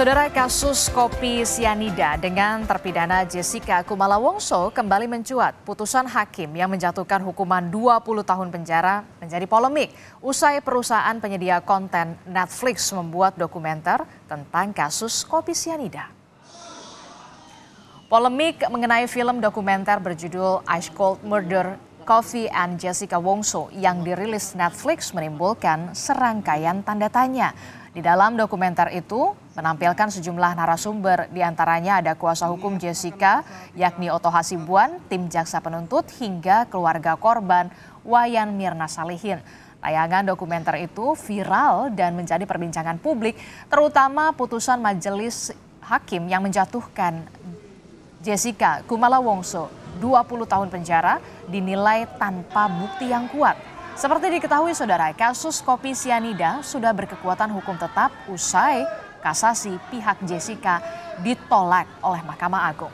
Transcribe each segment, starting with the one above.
Saudara kasus kopi sianida dengan terpidana Jessica Kumala Wongso kembali mencuat. Putusan hakim yang menjatuhkan hukuman 20 tahun penjara menjadi polemik usai perusahaan penyedia konten Netflix membuat dokumenter tentang kasus kopi sianida. Polemik mengenai film dokumenter berjudul Ice Cold Murder Coffee and Jessica Wongso yang dirilis Netflix menimbulkan serangkaian tanda tanya. Di dalam dokumenter itu, menampilkan sejumlah narasumber, diantaranya ada kuasa hukum Jessica, yakni Oto Hasibuan, tim jaksa penuntut, hingga keluarga korban Wayan Mirna Salihin. Tayangan dokumenter itu viral dan menjadi perbincangan publik, terutama putusan majelis hakim yang menjatuhkan Jessica Kumala Wongso 20 tahun penjara dinilai tanpa bukti yang kuat. Seperti diketahui saudara, kasus kopi sianida sudah berkekuatan hukum tetap usai kasasi pihak Jessica ditolak oleh Mahkamah Agung.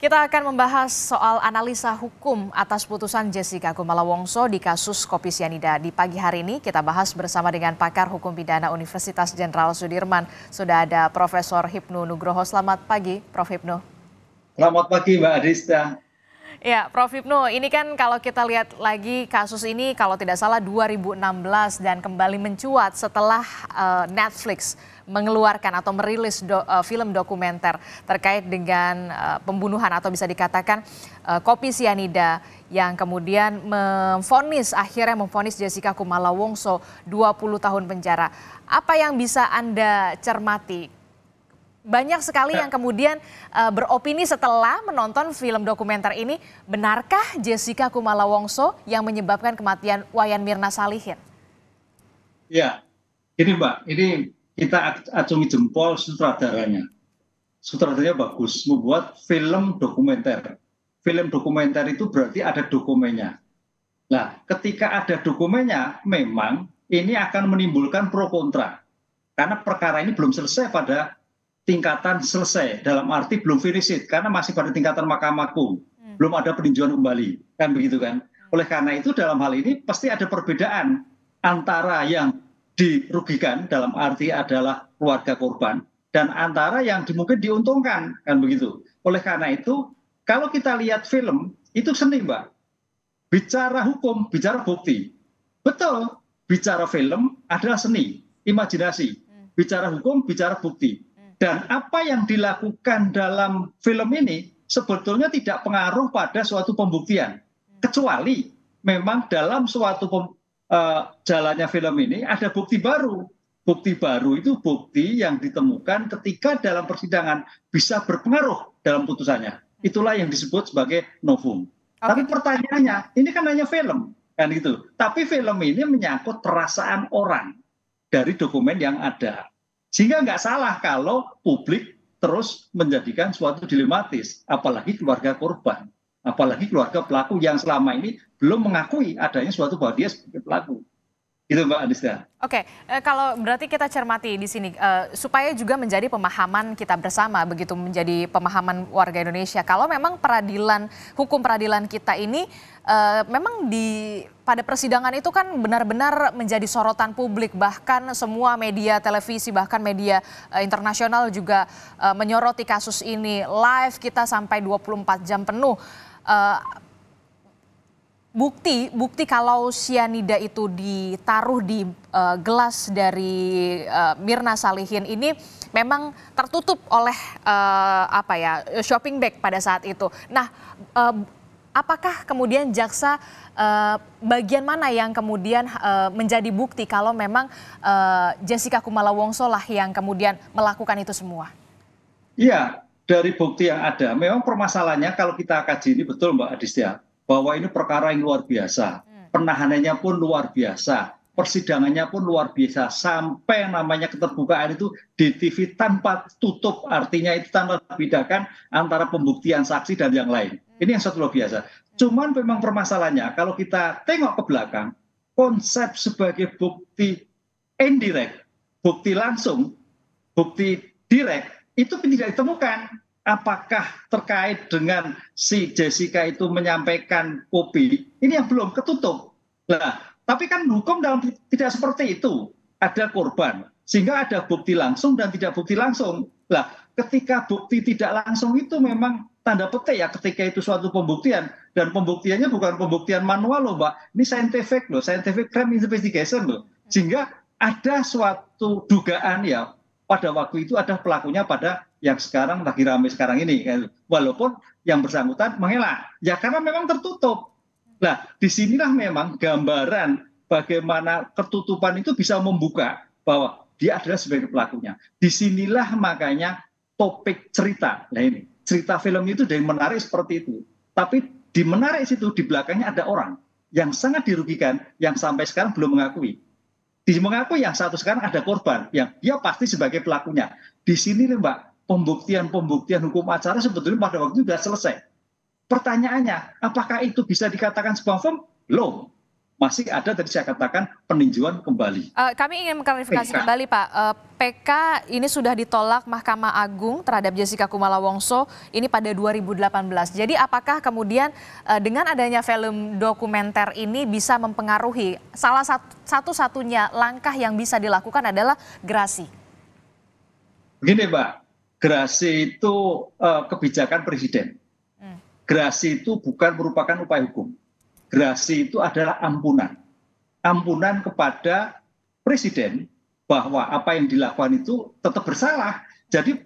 Kita akan membahas soal analisa hukum atas putusan Jessica Kumala Wongso di kasus kopi sianida. Di pagi hari ini kita bahas bersama dengan pakar hukum pidana Universitas Jenderal Sudirman. Sudah ada Profesor Hipnu Nugroho. Selamat pagi, Prof Hipnu. Selamat pagi, Mbak Adista. Ya, Prof. Ibnu, ini kan kalau kita lihat lagi kasus ini kalau tidak salah 2016 dan kembali mencuat setelah uh, Netflix mengeluarkan atau merilis do, uh, film dokumenter terkait dengan uh, pembunuhan atau bisa dikatakan uh, kopi sianida yang kemudian memfonis akhirnya memfonis Jessica Kumala Wongso 20 tahun penjara. Apa yang bisa Anda cermati banyak sekali yang kemudian uh, beropini setelah menonton film dokumenter ini, benarkah Jessica Kumala Wongso yang menyebabkan kematian Wayan Mirna Salihin? Ya, ini Mbak, ini kita acungi jempol sutradaranya. Sutradaranya bagus, membuat film dokumenter. Film dokumenter itu berarti ada dokumennya. Nah, ketika ada dokumennya, memang ini akan menimbulkan pro kontra. Karena perkara ini belum selesai pada tingkatan selesai dalam arti belum finish it karena masih pada tingkatan mahkamah agung hmm. belum ada peninjauan kembali kan begitu kan hmm. oleh karena itu dalam hal ini pasti ada perbedaan antara yang dirugikan dalam arti adalah keluarga korban dan antara yang mungkin diuntungkan kan begitu oleh karena itu kalau kita lihat film itu seni mbak bicara hukum bicara bukti betul bicara film adalah seni imajinasi hmm. bicara hukum bicara bukti dan apa yang dilakukan dalam film ini sebetulnya tidak pengaruh pada suatu pembuktian. Kecuali memang dalam suatu pem, uh, jalannya film ini ada bukti baru. Bukti baru itu bukti yang ditemukan ketika dalam persidangan bisa berpengaruh dalam putusannya. Itulah yang disebut sebagai novum. Okay. Tapi pertanyaannya, ini kan hanya film kan gitu. Tapi film ini menyangkut perasaan orang dari dokumen yang ada sehingga nggak salah kalau publik terus menjadikan suatu dilematis apalagi keluarga korban apalagi keluarga pelaku yang selama ini belum mengakui adanya suatu bahwa dia sebagai pelaku itu Mbak Adiska. Oke, okay. eh, kalau berarti kita cermati di sini eh, supaya juga menjadi pemahaman kita bersama begitu menjadi pemahaman warga Indonesia. Kalau memang peradilan hukum peradilan kita ini eh, memang di pada persidangan itu kan benar-benar menjadi sorotan publik bahkan semua media televisi bahkan media eh, internasional juga eh, menyoroti kasus ini live kita sampai 24 jam penuh. Eh, bukti bukti kalau cyanida itu ditaruh di uh, gelas dari uh, Mirna Salihin ini memang tertutup oleh uh, apa ya shopping bag pada saat itu. Nah, uh, apakah kemudian jaksa uh, bagian mana yang kemudian uh, menjadi bukti kalau memang uh, Jessica Kumala Wongso lah yang kemudian melakukan itu semua? Iya, dari bukti yang ada. Memang permasalahannya kalau kita kaji ini betul Mbak Adistia bahwa ini perkara yang luar biasa, hmm. penahanannya pun luar biasa, persidangannya pun luar biasa sampai namanya keterbukaan itu di TV tanpa tutup artinya itu tanpa bedakan antara pembuktian saksi dan yang lain hmm. ini yang satu luar biasa cuman memang permasalahannya kalau kita tengok ke belakang konsep sebagai bukti indirect bukti langsung bukti direct itu tidak ditemukan apakah terkait dengan si Jessica itu menyampaikan kopi ini yang belum ketutup Nah, tapi kan hukum dalam tidak seperti itu ada korban sehingga ada bukti langsung dan tidak bukti langsung lah ketika bukti tidak langsung itu memang tanda petik ya ketika itu suatu pembuktian dan pembuktiannya bukan pembuktian manual loh mbak ini scientific loh scientific crime investigation loh sehingga ada suatu dugaan ya pada waktu itu ada pelakunya pada yang sekarang lagi ramai sekarang ini walaupun yang bersangkutan mengelak ya karena memang tertutup nah disinilah memang gambaran bagaimana ketutupan itu bisa membuka bahwa dia adalah sebagai pelakunya disinilah makanya topik cerita nah ini cerita film itu dari menarik seperti itu tapi di menarik situ di belakangnya ada orang yang sangat dirugikan yang sampai sekarang belum mengakui di mengakui yang satu sekarang ada korban yang dia pasti sebagai pelakunya di sini mbak pembuktian-pembuktian hukum acara sebetulnya pada waktu itu sudah selesai. Pertanyaannya, apakah itu bisa dikatakan sebuah firm? Belum. Masih ada tadi saya katakan peninjauan kembali. Uh, kami ingin mengklarifikasi eh, kembali Pak. Uh, eh, PK ini sudah ditolak Mahkamah Agung terhadap Jessica Kumala Wongso ini pada 2018. Jadi apakah kemudian uh, dengan adanya film dokumenter ini bisa mempengaruhi salah satu-satunya langkah yang bisa dilakukan adalah gerasi? Begini Pak, gerasi itu uh, kebijakan presiden. Hmm. Gerasi itu bukan merupakan upaya hukum. Gerasi itu adalah ampunan. Ampunan kepada presiden bahwa apa yang dilakukan itu tetap bersalah. Jadi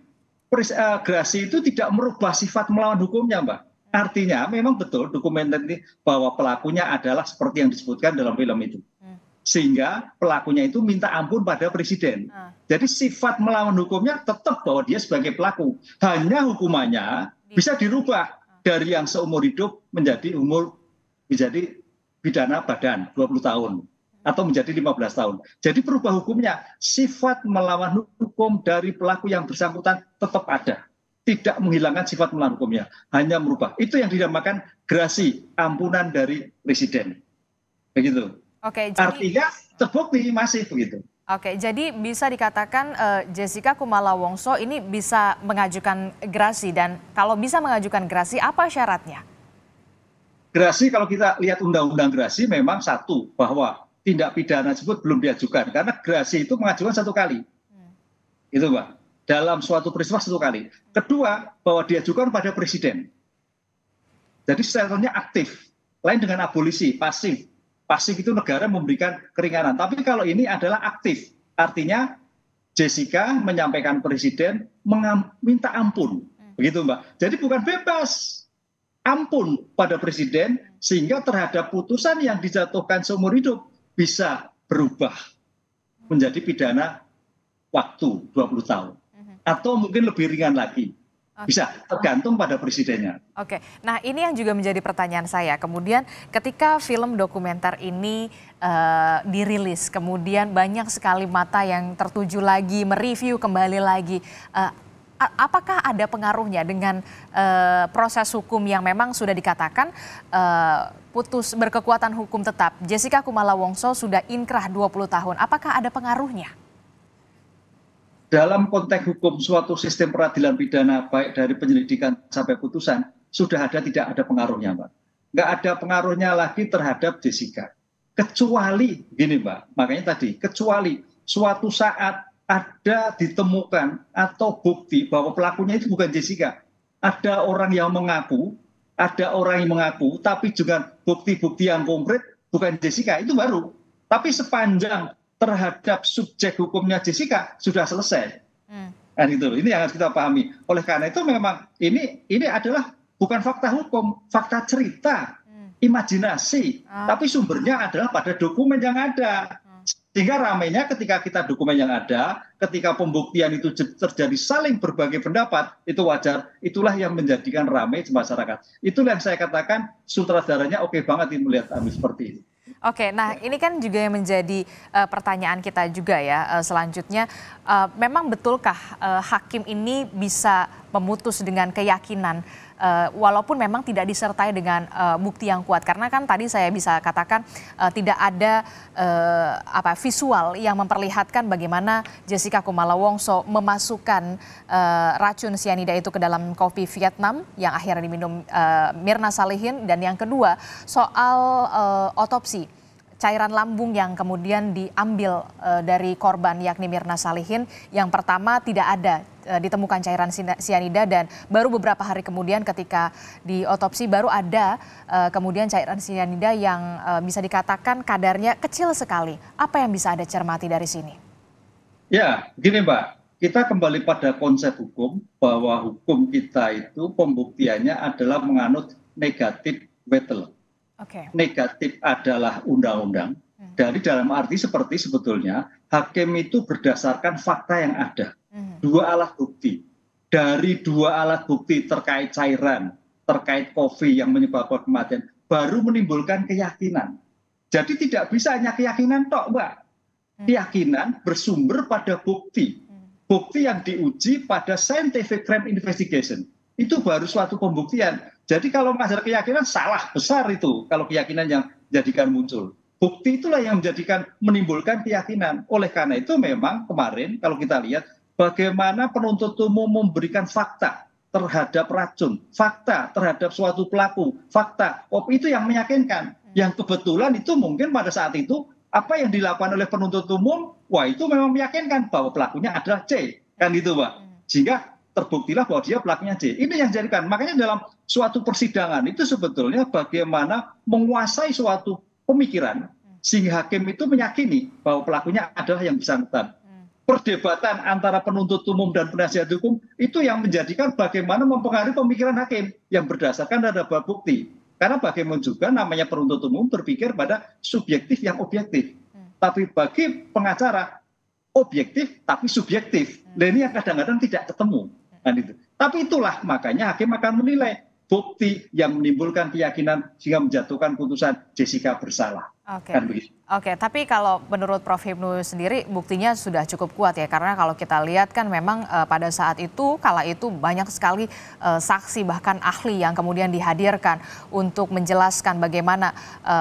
eh, gerasi itu tidak merubah sifat melawan hukumnya, Mbak. Artinya memang betul dokumen ini bahwa pelakunya adalah seperti yang disebutkan dalam film itu sehingga pelakunya itu minta ampun pada presiden. Ah. Jadi sifat melawan hukumnya tetap bahwa dia sebagai pelaku. Hanya hukumannya bisa dirubah ah. dari yang seumur hidup menjadi umur menjadi pidana badan 20 tahun atau menjadi 15 tahun. Jadi perubah hukumnya sifat melawan hukum dari pelaku yang bersangkutan tetap ada. Tidak menghilangkan sifat melawan hukumnya, hanya merubah. Itu yang dinamakan gerasi, ampunan dari presiden. Begitu. Oke, jadi... Artinya terbukti masih begitu. Oke, jadi bisa dikatakan uh, Jessica Kumala Wongso ini bisa mengajukan gerasi dan kalau bisa mengajukan gerasi apa syaratnya? Gerasi kalau kita lihat undang-undang gerasi memang satu bahwa tindak pidana tersebut belum diajukan karena gerasi itu mengajukan satu kali. Hmm. Itu Mbak. Dalam suatu peristiwa satu kali. Kedua, bahwa diajukan pada presiden. Jadi statusnya aktif, lain dengan abolisi, pasif pasti itu negara memberikan keringanan. Tapi kalau ini adalah aktif, artinya Jessica menyampaikan presiden minta ampun, hmm. begitu Mbak. Jadi bukan bebas, ampun pada presiden sehingga terhadap putusan yang dijatuhkan seumur hidup bisa berubah menjadi pidana waktu 20 tahun hmm. atau mungkin lebih ringan lagi bisa, tergantung pada presidennya. Oke, nah ini yang juga menjadi pertanyaan saya. Kemudian ketika film dokumenter ini uh, dirilis, kemudian banyak sekali mata yang tertuju lagi, mereview kembali lagi. Uh, apakah ada pengaruhnya dengan uh, proses hukum yang memang sudah dikatakan uh, putus berkekuatan hukum tetap? Jessica Kumala Wongso sudah inkrah 20 tahun. Apakah ada pengaruhnya? dalam konteks hukum suatu sistem peradilan pidana baik dari penyelidikan sampai putusan sudah ada tidak ada pengaruhnya mbak nggak ada pengaruhnya lagi terhadap Jessica kecuali gini mbak makanya tadi kecuali suatu saat ada ditemukan atau bukti bahwa pelakunya itu bukan Jessica ada orang yang mengaku ada orang yang mengaku tapi juga bukti-bukti yang konkret bukan Jessica itu baru tapi sepanjang terhadap subjek hukumnya Jessica sudah selesai. Hmm. Kan itu, Ini yang harus kita pahami. Oleh karena itu memang ini ini adalah bukan fakta hukum, fakta cerita, hmm. imajinasi, Ah. tapi sumbernya adalah pada dokumen yang ada. Hmm. Sehingga ramainya ketika kita dokumen yang ada, ketika pembuktian itu terjadi saling berbagai pendapat, itu wajar. Itulah yang menjadikan ramai masyarakat. Itulah yang saya katakan sutradaranya oke banget ini melihat kami seperti ini. Oke, nah ya. ini kan juga yang menjadi uh, pertanyaan kita juga ya uh, selanjutnya. Uh, memang betulkah uh, hakim ini bisa memutus dengan keyakinan uh, walaupun memang tidak disertai dengan uh, bukti yang kuat karena kan tadi saya bisa katakan uh, tidak ada uh, apa visual yang memperlihatkan bagaimana Jessica Kumala Wongso memasukkan uh, racun cyanida itu ke dalam kopi Vietnam yang akhirnya diminum uh, Mirna Salihin dan yang kedua soal uh, otopsi cairan lambung yang kemudian diambil eh, dari korban yakni Mirna Salihin yang pertama tidak ada eh, ditemukan cairan sianida dan baru beberapa hari kemudian ketika diotopsi baru ada eh, kemudian cairan sianida yang bisa dikatakan kadarnya kecil sekali. Apa yang bisa Anda cermati dari sini? Ya, gini Mbak. Kita kembali pada konsep hukum bahwa hukum kita itu pembuktiannya adalah menganut negatif battle negatif adalah undang-undang. Hmm. Dari dalam arti seperti sebetulnya hakim itu berdasarkan fakta yang ada, hmm. dua alat bukti. Dari dua alat bukti terkait cairan, terkait kopi yang menyebabkan kematian, baru menimbulkan keyakinan. Jadi tidak bisa hanya keyakinan tok, Mbak. Hmm. Keyakinan bersumber pada bukti. Bukti yang diuji pada scientific crime investigation itu baru suatu pembuktian jadi kalau mengajar keyakinan salah besar itu kalau keyakinan yang jadikan muncul bukti itulah yang menjadikan menimbulkan keyakinan oleh karena itu memang kemarin kalau kita lihat bagaimana penuntut umum memberikan fakta terhadap racun, fakta terhadap suatu pelaku, fakta. Oh, itu yang meyakinkan. Yang kebetulan itu mungkin pada saat itu apa yang dilakukan oleh penuntut umum, wah itu memang meyakinkan bahwa pelakunya adalah C, kan gitu, Pak. Hmm. Sehingga terbuktilah bahwa dia pelakunya C. Ini yang jadikan. Makanya dalam suatu persidangan itu sebetulnya bagaimana menguasai suatu pemikiran sehingga hakim itu meyakini bahwa pelakunya adalah yang bersangkutan. Hmm. Perdebatan antara penuntut umum dan penasihat hukum itu yang menjadikan bagaimana mempengaruhi pemikiran hakim yang berdasarkan pada bukti. Karena bagaimana juga namanya penuntut umum berpikir pada subjektif yang objektif. Hmm. Tapi bagi pengacara objektif tapi subjektif. Dan hmm. nah, ini yang kadang-kadang tidak ketemu. Kan itu, tapi itulah makanya hakim akan menilai bukti yang menimbulkan keyakinan sehingga menjatuhkan putusan Jessica bersalah. Oke. Okay. Oke, okay, tapi kalau menurut Prof Hipnu sendiri buktinya sudah cukup kuat ya karena kalau kita lihat kan memang e, pada saat itu kala itu banyak sekali e, saksi bahkan ahli yang kemudian dihadirkan untuk menjelaskan bagaimana e,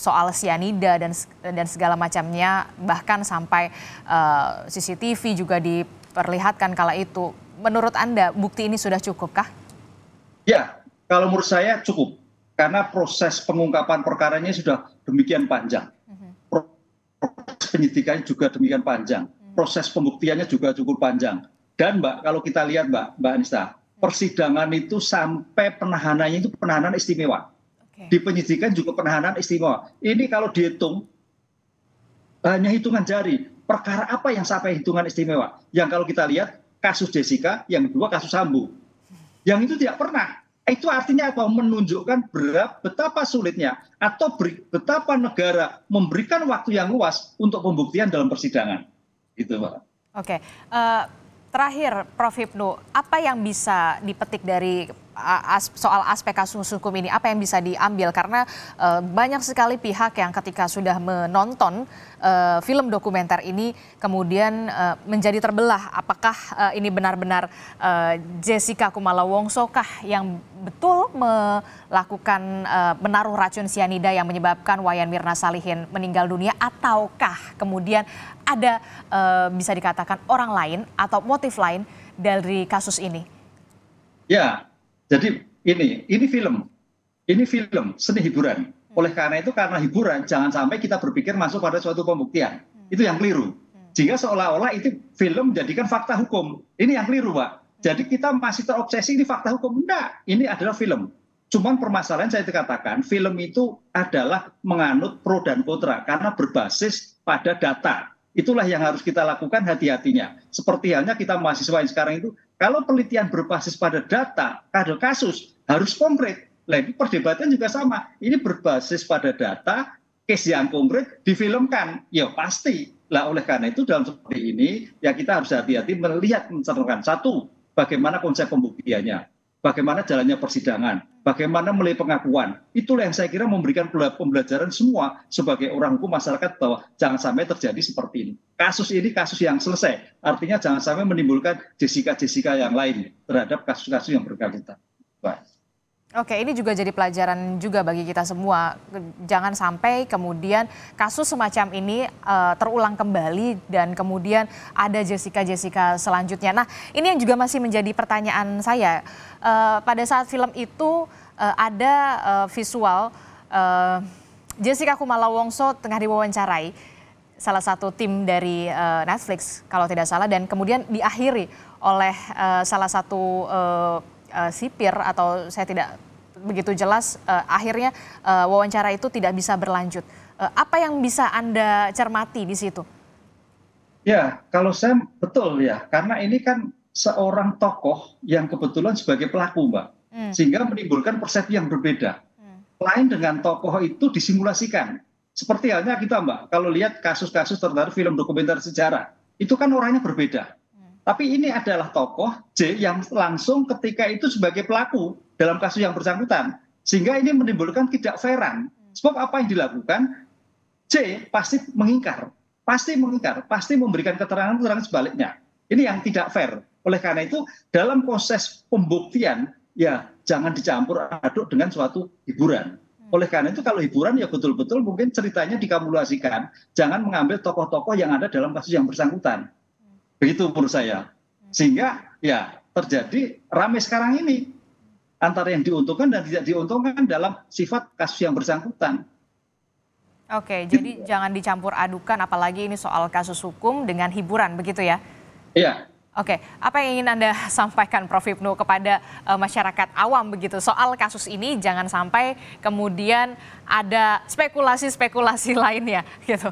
soal sianida dan dan segala macamnya bahkan sampai e, CCTV juga diperlihatkan kala itu menurut Anda bukti ini sudah cukupkah? Ya, kalau menurut saya cukup. Karena proses pengungkapan perkaranya sudah demikian panjang. Mm-hmm. Proses penyidikannya juga demikian panjang. Mm-hmm. Proses pembuktiannya juga cukup panjang. Dan Mbak, kalau kita lihat Mbak, Mbak Anista, mm-hmm. persidangan itu sampai penahanannya itu penahanan istimewa. Di penyidikan juga penahanan istimewa. Ini kalau dihitung hanya hitungan jari. Perkara apa yang sampai hitungan istimewa? Yang kalau kita lihat kasus Jessica, yang kedua kasus Sambo. Yang itu tidak pernah itu artinya apa? Menunjukkan berat, betapa sulitnya atau betapa negara memberikan waktu yang luas untuk pembuktian dalam persidangan. itu Pak. Oke. Uh, terakhir, Prof. Hipnu, apa yang bisa dipetik dari as, soal aspek kasus hukum ini apa yang bisa diambil karena uh, banyak sekali pihak yang ketika sudah menonton uh, film dokumenter ini kemudian uh, menjadi terbelah apakah uh, ini benar-benar uh, Jessica Kumala Wongso kah yang betul melakukan uh, menaruh racun cyanida yang menyebabkan Wayan Mirna Salihin meninggal dunia ataukah kemudian ada uh, bisa dikatakan orang lain atau motif lain dari kasus ini? Ya, jadi ini ini film ini film seni hiburan hmm. oleh karena itu karena hiburan jangan sampai kita berpikir masuk pada suatu pembuktian hmm. itu yang keliru hmm. jika seolah-olah itu film menjadikan fakta hukum ini yang keliru pak jadi kita masih terobsesi di fakta hukum enggak ini adalah film Cuman permasalahan saya katakan film itu adalah menganut pro dan kontra karena berbasis pada data. Itulah yang harus kita lakukan hati-hatinya. Seperti halnya kita mahasiswa yang sekarang itu kalau penelitian berbasis pada data, kader kasus harus konkret. Nah, ini perdebatan juga sama. Ini berbasis pada data, case yang konkret difilmkan. Ya pasti. Lah oleh karena itu dalam seperti ini ya kita harus hati-hati melihat mencerminkan satu bagaimana konsep pembuktiannya bagaimana jalannya persidangan, bagaimana melalui pengakuan. Itulah yang saya kira memberikan pembelajaran semua sebagai orang hukum masyarakat bahwa jangan sampai terjadi seperti ini. Kasus ini kasus yang selesai, artinya jangan sampai menimbulkan Jessica-Jessica yang lain terhadap kasus-kasus yang berkaitan. Baik. Oke, ini juga jadi pelajaran juga bagi kita semua. Jangan sampai kemudian kasus semacam ini uh, terulang kembali dan kemudian ada Jessica-Jessica selanjutnya. Nah, ini yang juga masih menjadi pertanyaan saya. Uh, pada saat film itu uh, ada uh, visual uh, Jessica Kumala Wongso tengah diwawancarai salah satu tim dari uh, Netflix kalau tidak salah dan kemudian diakhiri oleh uh, salah satu uh, uh, sipir atau saya tidak begitu jelas uh, akhirnya uh, wawancara itu tidak bisa berlanjut. Uh, apa yang bisa Anda cermati di situ? Ya, kalau saya betul ya, karena ini kan seorang tokoh yang kebetulan sebagai pelaku, Mbak. Hmm. Sehingga menimbulkan persepsi yang berbeda. Hmm. Lain dengan tokoh itu disimulasikan. Seperti halnya kita, Mbak, kalau lihat kasus-kasus terhadap film dokumenter sejarah, itu kan orangnya berbeda. Tapi ini adalah tokoh J yang langsung ketika itu sebagai pelaku dalam kasus yang bersangkutan. Sehingga ini menimbulkan tidak fairan. Sebab apa yang dilakukan, C pasti mengingkar. Pasti mengingkar, pasti memberikan keterangan-keterangan sebaliknya. Ini yang tidak fair. Oleh karena itu, dalam proses pembuktian, ya jangan dicampur aduk dengan suatu hiburan. Oleh karena itu kalau hiburan ya betul-betul mungkin ceritanya dikamulasikan. Jangan mengambil tokoh-tokoh yang ada dalam kasus yang bersangkutan begitu menurut saya hmm. sehingga ya terjadi rame sekarang ini antara yang diuntungkan dan tidak diuntungkan dalam sifat kasus yang bersangkutan. Oke, jadi gitu. jangan dicampur adukan apalagi ini soal kasus hukum dengan hiburan begitu ya? Iya. Oke, apa yang ingin Anda sampaikan Prof. Ibnu kepada uh, masyarakat awam begitu soal kasus ini jangan sampai kemudian ada spekulasi-spekulasi lainnya gitu.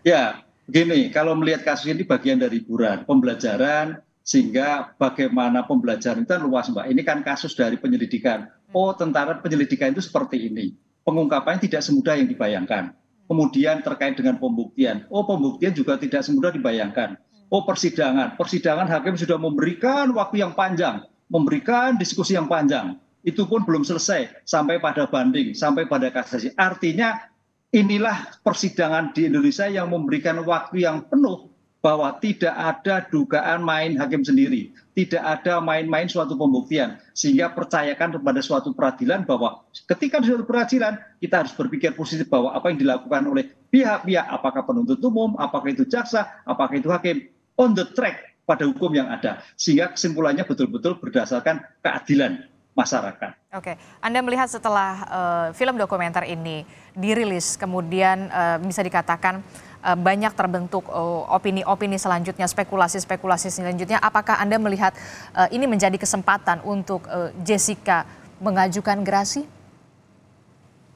Ya, gini, kalau melihat kasus ini bagian dari hiburan, pembelajaran, sehingga bagaimana pembelajaran itu kan luas mbak. Ini kan kasus dari penyelidikan. Hmm. Oh tentara penyelidikan itu seperti ini. Pengungkapannya tidak semudah yang dibayangkan. Kemudian terkait dengan pembuktian. Oh pembuktian juga tidak semudah dibayangkan. Hmm. Oh persidangan. Persidangan hakim sudah memberikan waktu yang panjang. Memberikan diskusi yang panjang. Itu pun belum selesai sampai pada banding, sampai pada kasasi. Artinya inilah persidangan di indonesia yang memberikan waktu yang penuh bahwa tidak ada dugaan main hakim sendiri tidak ada main-main suatu pembuktian sehingga percayakan kepada suatu peradilan bahwa ketika suatu peradilan kita harus berpikir positif bahwa apa yang dilakukan oleh pihak-pihak apakah penuntut umum apakah itu jaksa apakah itu hakim on the track pada hukum yang ada sehingga kesimpulannya betul-betul berdasarkan keadilan masyarakat. Oke, Anda melihat setelah uh, film dokumenter ini dirilis, kemudian uh, bisa dikatakan uh, banyak terbentuk opini-opini uh, selanjutnya, spekulasi-spekulasi selanjutnya. Apakah Anda melihat uh, ini menjadi kesempatan untuk uh, Jessica mengajukan gerasi?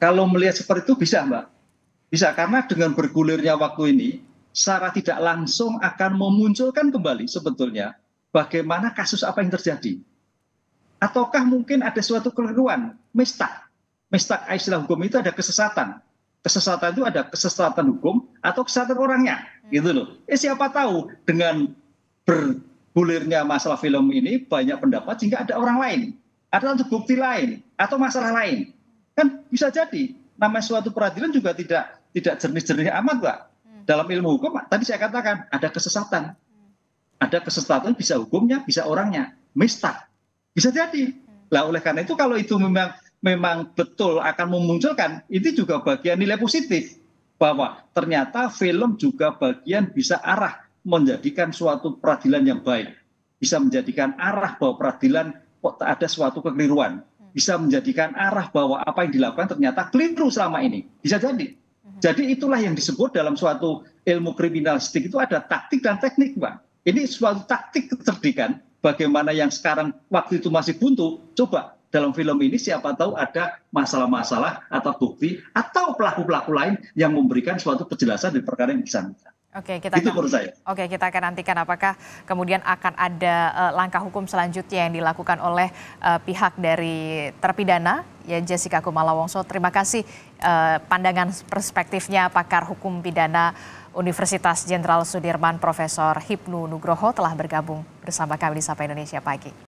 Kalau melihat seperti itu bisa, Mbak. Bisa karena dengan bergulirnya waktu ini, secara tidak langsung akan memunculkan kembali sebetulnya bagaimana kasus apa yang terjadi ataukah mungkin ada suatu keliruan mistak mistak istilah hukum itu ada kesesatan kesesatan itu ada kesesatan hukum atau kesesatan orangnya hmm. gitu loh eh, siapa tahu dengan bergulirnya masalah film ini banyak pendapat sehingga ada orang lain ada untuk bukti lain atau masalah lain kan bisa jadi nama suatu peradilan juga tidak tidak jernih-jernih amat pak hmm. dalam ilmu hukum tadi saya katakan ada kesesatan hmm. ada kesesatan bisa hukumnya bisa orangnya mistak bisa jadi lah oleh karena itu kalau itu memang memang betul akan memunculkan itu juga bagian nilai positif bahwa ternyata film juga bagian bisa arah menjadikan suatu peradilan yang baik bisa menjadikan arah bahwa peradilan tak ada suatu kekeliruan bisa menjadikan arah bahwa apa yang dilakukan ternyata keliru selama ini bisa jadi jadi itulah yang disebut dalam suatu ilmu kriminalistik itu ada taktik dan teknik, Pak. Ini suatu taktik kecerdikan bagaimana yang sekarang waktu itu masih buntu, coba dalam film ini siapa tahu ada masalah-masalah atau bukti atau pelaku-pelaku lain yang memberikan suatu penjelasan di perkara yang bisa Oke, kita itu akan, saya. Oke, kita akan nantikan apakah kemudian akan ada uh, langkah hukum selanjutnya yang dilakukan oleh uh, pihak dari terpidana ya Jessica Kumala Wongso. Terima kasih uh, pandangan perspektifnya pakar hukum pidana Universitas Jenderal Sudirman Profesor Hipnu Nugroho telah bergabung bersama kami di Sapa Indonesia Pagi.